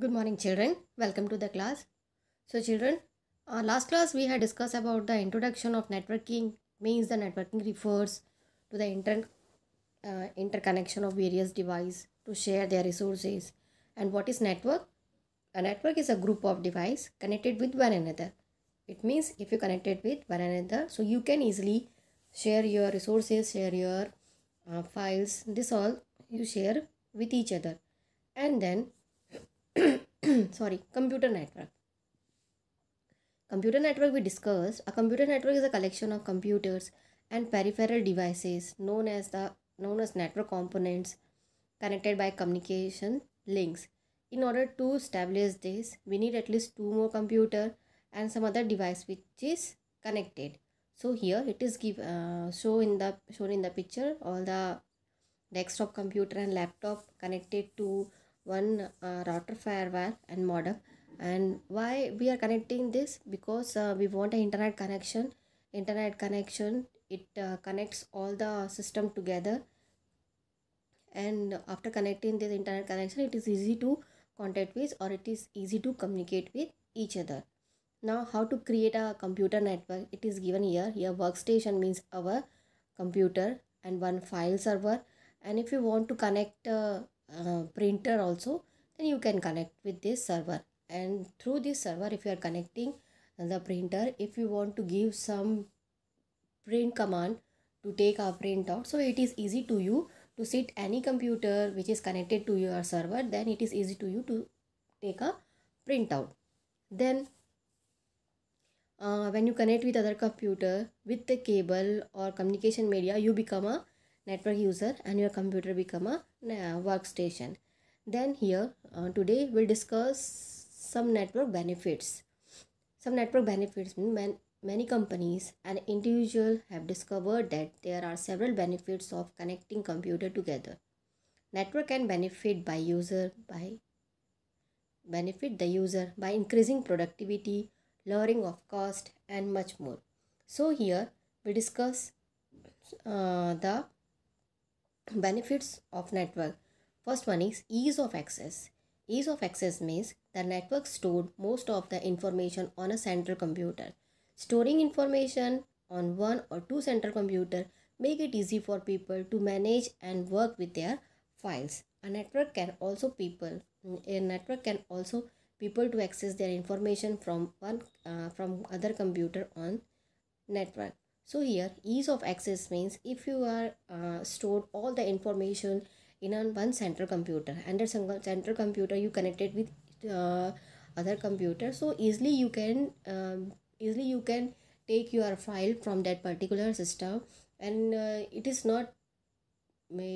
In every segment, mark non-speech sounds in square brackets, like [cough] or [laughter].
Good morning children. Welcome to the class. So children, uh, last class we had discussed about the introduction of networking means the networking refers to the inter uh, interconnection of various devices to share their resources. And what is network? A network is a group of devices connected with one another. It means if you connected with one another, so you can easily share your resources, share your uh, files, this all you share with each other. And then [clears throat] sorry computer network computer network we discussed a computer network is a collection of computers and peripheral devices known as the known as network components connected by communication links in order to establish this we need at least two more computer and some other device which is connected so here it is give uh, show in the shown in the picture all the desktop computer and laptop connected to one uh, router firewall and modem and why we are connecting this because uh, we want an internet connection internet connection it uh, connects all the system together and after connecting this internet connection it is easy to contact with or it is easy to communicate with each other now how to create a computer network it is given here here workstation means our computer and one file server and if you want to connect uh, uh, printer also then you can connect with this server and through this server if you are connecting the printer if you want to give some print command to take a print out so it is easy to you to sit any computer which is connected to your server then it is easy to you to take a printout then uh, when you connect with other computer with the cable or communication media you become a network user and your computer become a workstation then here uh, today we'll discuss some network benefits some network benefits mean many companies and individual have discovered that there are several benefits of connecting computer together network can benefit by user by benefit the user by increasing productivity lowering of cost and much more so here we discuss uh, the Benefits of network. First one is ease of access. Ease of access means the network stored most of the information on a central computer. Storing information on one or two central computer make it easy for people to manage and work with their files. A network can also people a network can also people to access their information from one uh, from other computer on network so here ease of access means if you are uh, stored all the information in on one central computer and that central computer you connected with uh, other computer so easily you can um, easily you can take your file from that particular system and uh, it is not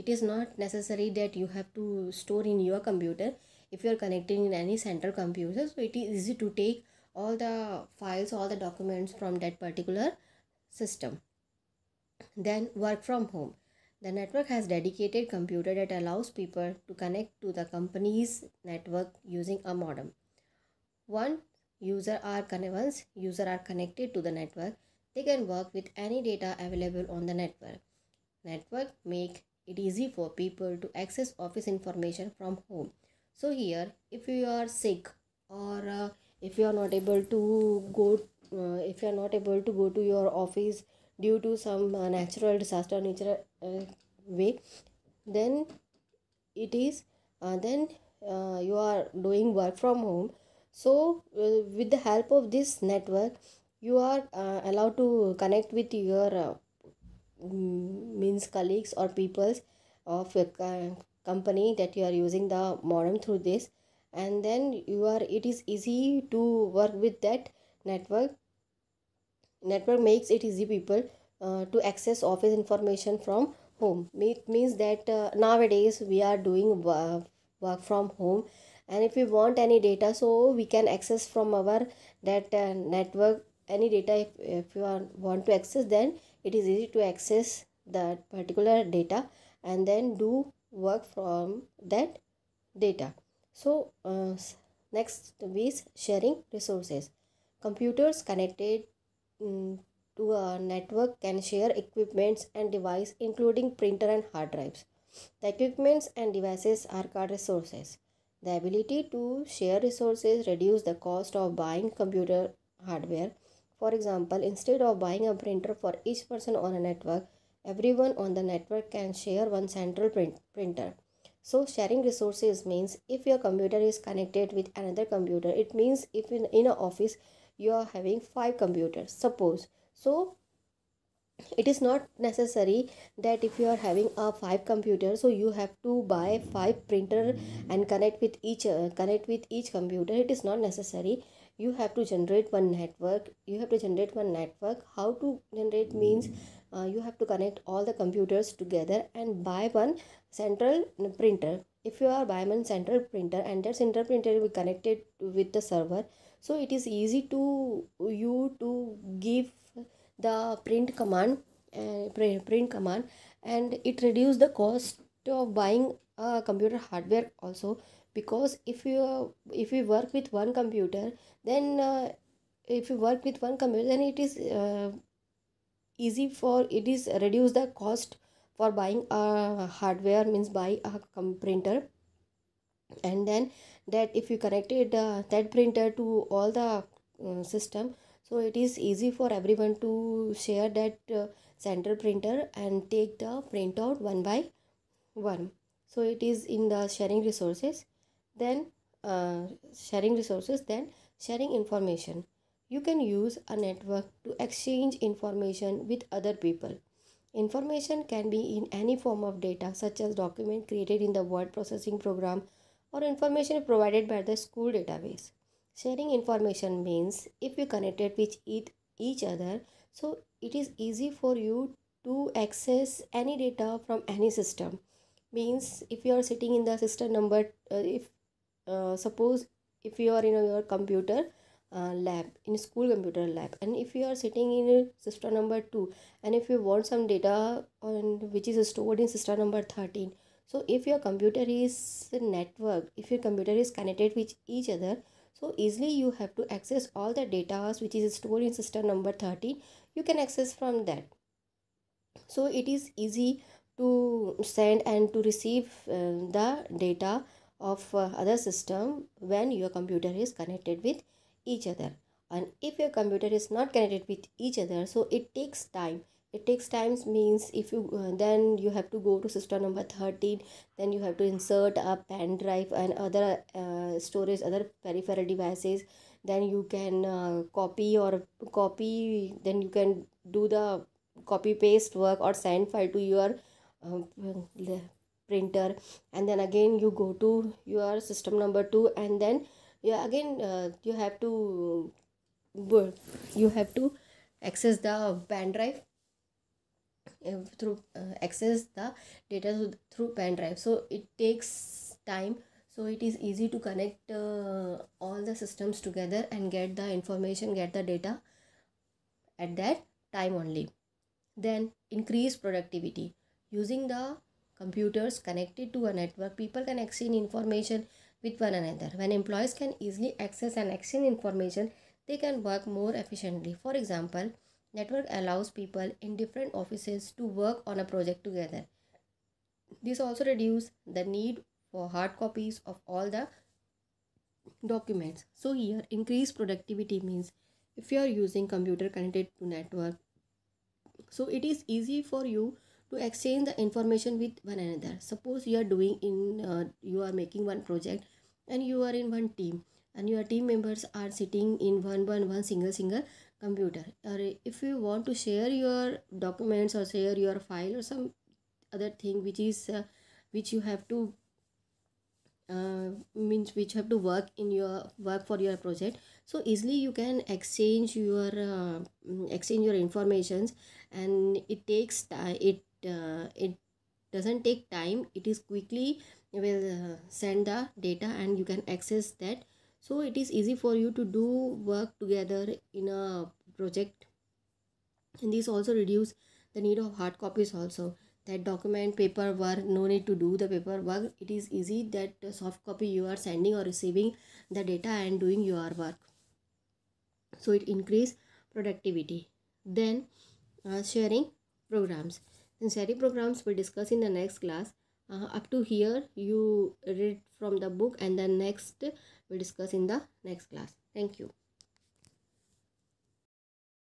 it is not necessary that you have to store in your computer if you are connecting in any central computer so it is easy to take all the files all the documents from that particular system. Then work from home. The network has dedicated computer that allows people to connect to the company's network using a modem. One user are once user are connected to the network, they can work with any data available on the network. Network make it easy for people to access office information from home. So here, if you are sick or uh, if you are not able to go uh, if you are not able to go to your office due to some uh, natural disaster nature uh, way then it is then you are doing work from home so with the help of this network you are allowed to connect with your means colleagues or peoples of a company that you are using the modem through this and then you are it is easy to work with that network network makes it easy people uh, to access office information from home it means that uh, nowadays we are doing work, work from home and if we want any data so we can access from our that uh, network any data if, if you are, want to access then it is easy to access that particular data and then do work from that data so uh, next is sharing resources computers connected to a network can share equipments and devices including printer and hard drives. The equipments and devices are called resources. The ability to share resources reduce the cost of buying computer hardware. For example, instead of buying a printer for each person on a network, everyone on the network can share one central print printer. So sharing resources means if your computer is connected with another computer, it means if in, in an office you are having five computers suppose so it is not necessary that if you are having a uh, five computer so you have to buy five printer and connect with each uh, connect with each computer it is not necessary you have to generate one network you have to generate one network how to generate means uh, you have to connect all the computers together and buy one central printer if you are buy one central printer and that central printer will be connected with the server so it is easy to you to give the print command and uh, eh, print command and it reduce the cost of buying a computer hardware also because if you if you work with one computer then uh, if you work with one computer then it is uh, easy for it is reduce the cost for buying a hardware means buy a printer and then that if you connected uh, that printer to all the um, system so it is easy for everyone to share that uh, center printer and take the printout one by one so it is in the sharing resources then uh, sharing resources then sharing information you can use a network to exchange information with other people information can be in any form of data such as document created in the word processing program or information provided by the school database. Sharing information means if you connected with each other, so it is easy for you to access any data from any system. Means if you are sitting in the system number, uh, if uh, suppose if you are in your computer uh, lab in school computer lab and if you are sitting in system number 2 and if you want some data on which is stored in system number 13 so if your computer is networked if your computer is connected with each other so easily you have to access all the data which is stored in system number 13 you can access from that so it is easy to send and to receive uh, the data of uh, other system when your computer is connected with each other and if your computer is not connected with each other so it takes time it takes times means if you uh, then you have to go to system number 13 then you have to insert a pen drive and other uh, storage other peripheral devices then you can uh, copy or copy then you can do the copy paste work or send file to your uh, printer and then again you go to your system number 2 and then you again uh, you have to you have to access the pen drive through uh, access the data through pen drive so it takes time so it is easy to connect uh, all the systems together and get the information get the data at that time only then increase productivity using the computers connected to a network people can exchange information with one another when employees can easily access and exchange information they can work more efficiently for example Network allows people in different offices to work on a project together. This also reduces the need for hard copies of all the documents. So here increased productivity means if you are using computer connected to network so it is easy for you to exchange the information with one another suppose you are doing in uh, you are making one project and you are in one team and your team members are sitting in one one one single single computer or if you want to share your documents or share your file or some other thing which is uh, which you have to uh, means which have to work in your work for your project so easily you can exchange your uh, mm, exchange your informations and it takes it uh, it doesn't take time it is quickly will uh, send the data and you can access that so it is easy for you to do work together in a project and this also reduce the need of hard copies also that document paperwork no need to do the paperwork it is easy that soft copy you are sending or receiving the data and doing your work so it increase productivity then uh, sharing programs and sharing programs we discuss in the next class uh, up to here you read from the book and the next we discuss in the next class thank you